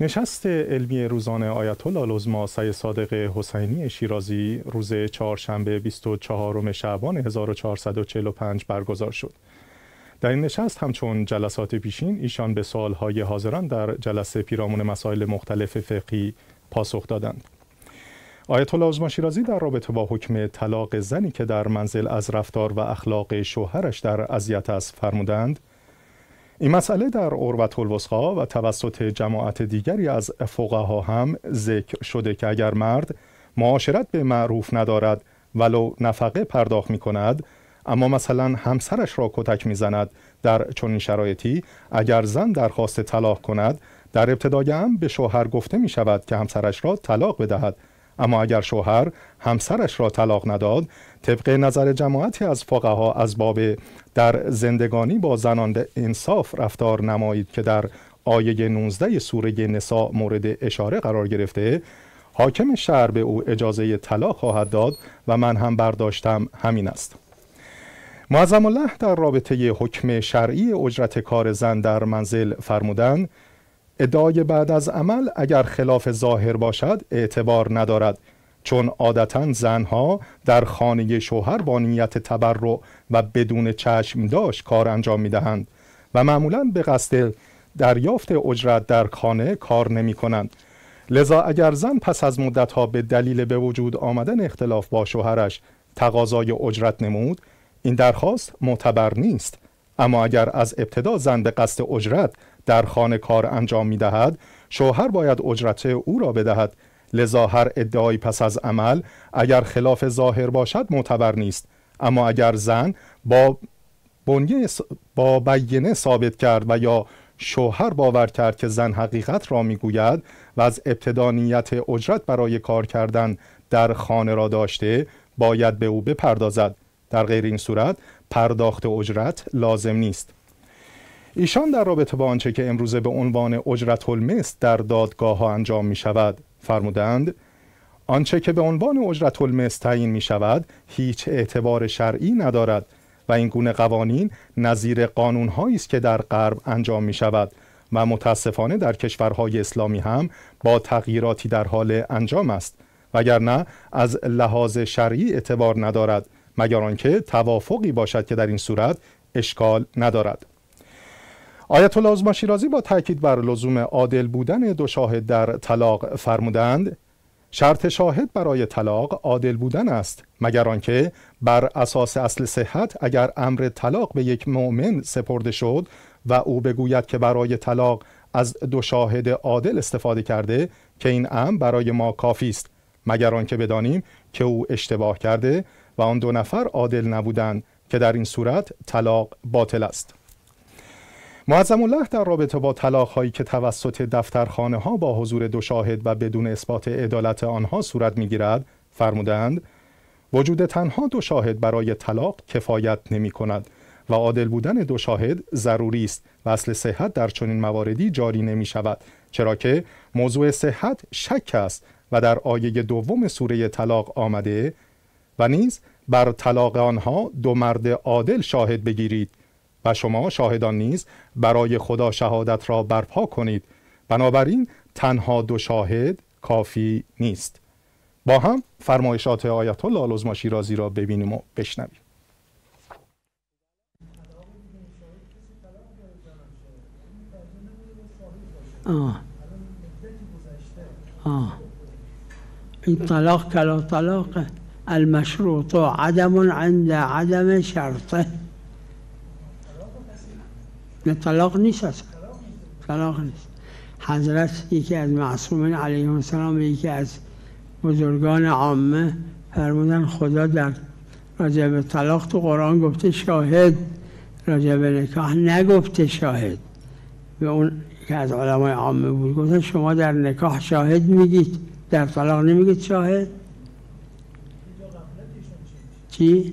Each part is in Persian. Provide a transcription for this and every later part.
نشست علمی روزانه آیت الله العظما صادق حسینی شیرازی روز چهارشنبه 24 شعبان 1445 برگزار شد. در این نشست همچون جلسات پیشین ایشان به سوالهای حاضران در جلسه پیرامون مسائل مختلف فقهی پاسخ دادند. آیت الله عظما شیرازی در رابطه با حکم طلاق زنی که در منزل از رفتار و اخلاق شوهرش در اذیت است فرمودند این مسئله در عروت الوسقا و توسط جماعت دیگری از فقها هم ذکر شده که اگر مرد معاشرت به معروف ندارد ولو نفقه پرداخت می کند اما مثلا همسرش را کتک میزند در چنین شرایطی اگر زن درخواست طلاق کند در ابتدای هم به شوهر گفته می شود که همسرش را طلاق بدهد اما اگر شوهر همسرش را طلاق نداد طبق نظر جماعتی از فقها از باب در زندگانی با زنان انصاف رفتار نمایید که در آیه 19 سوره نساء مورد اشاره قرار گرفته حاکم شهر به او اجازه طلاق خواهد داد و من هم برداشتم همین است معظم الله در رابطه حکم شرعی اجرت کار زن در منزل فرمودند ادای بعد از عمل اگر خلاف ظاهر باشد اعتبار ندارد چون عادتا زنها در خانه شوهر با نیت تبرع و بدون چشم داشت کار انجام می دهند و معمولا به قصد دریافت اجرت در خانه کار نمی کنند لذا اگر زن پس از مدت ها به دلیل به وجود آمدن اختلاف با شوهرش تقاضای اجرت نمود این درخواست معتبر نیست اما اگر از ابتدا زن به قصد اجرت در خانه کار انجام می دهد شوهر باید اجرت او را بدهد لذا هر ادعای پس از عمل اگر خلاف ظاهر باشد معتبر نیست اما اگر زن با بنیه با بیانه ثابت کرد و یا شوهر باور کرد که زن حقیقت را میگوید و از ابتدا نیت اجرت برای کار کردن در خانه را داشته باید به او بپردازد در غیر این صورت پرداخت اجرت لازم نیست ایشان در رابطه با آنچه که امروزه به عنوان اجرت المثل در دادگاه ها انجام می شود فرمودند آنچه که به عنوان اجرت تعیین می شود هیچ اعتبار شرعی ندارد و این گونه قوانین نظیر قانون هایی است که در غرب انجام می شود و متاسفانه در کشورهای اسلامی هم با تغییراتی در حال انجام است وگرنه از لحاظ شرعی اعتبار ندارد مگر آنکه توافقی باشد که در این صورت اشکال ندارد آیت الله شیرازی با تاکید بر لزوم عادل بودن دو شاهد در طلاق فرمودند شرط شاهد برای طلاق عادل بودن است مگر آنکه بر اساس اصل صحت اگر امر طلاق به یک مؤمن سپرده شد و او بگوید که برای طلاق از دو شاهد عادل استفاده کرده که این امر برای ما کافی است مگر آنکه بدانیم که او اشتباه کرده و آن دو نفر عادل نبودند که در این صورت طلاق باطل است معظم الله در رابطه با طلاق هایی که توسط دفترخانه ها با حضور دو شاهد و بدون اثبات عدالت آنها صورت می گیرد فرمودند وجود تنها دو شاهد برای طلاق کفایت نمی کند و عادل بودن دو شاهد ضروری است و اصل صحت در چنین مواردی جاری نمی شود چرا که موضوع صحت شک است و در آیه دوم سوره طلاق آمده و نیز بر طلاق آنها دو مرد عادل شاهد بگیرید و شما شاهدان نیز برای خدا شهادت را برپا کنید بنابراین تنها دو شاهد کافی نیست با هم فرمایشات آیت الله العظمی شیرازی را ببینیم و بشنویم آه. آه. این طلاق کلا طلاق المشروط و عدم عند عدم شرطه نه طلاق نیست طلاق نیست حضرت یکی از معصومین علیه السلام و یکی از بزرگان عامه فرمودن خدا در راجعه طلاق تو قرآن گفته شاهد راجعه نکاح نگفته شاهد به اون که از علمای عامه بود گفتن شما در نکاح شاهد میگید در طلاق نمیگید شاهد چی؟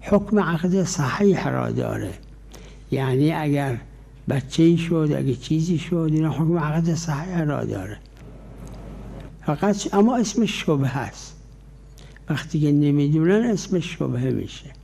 حکم عقد صحیح را داره یعنی اگر بچه ای شد اگه چیزی شد این حکم عقد صحیح را داره فقط اما اسم شبه هست وقتی که نمیدونن اسم شبه میشه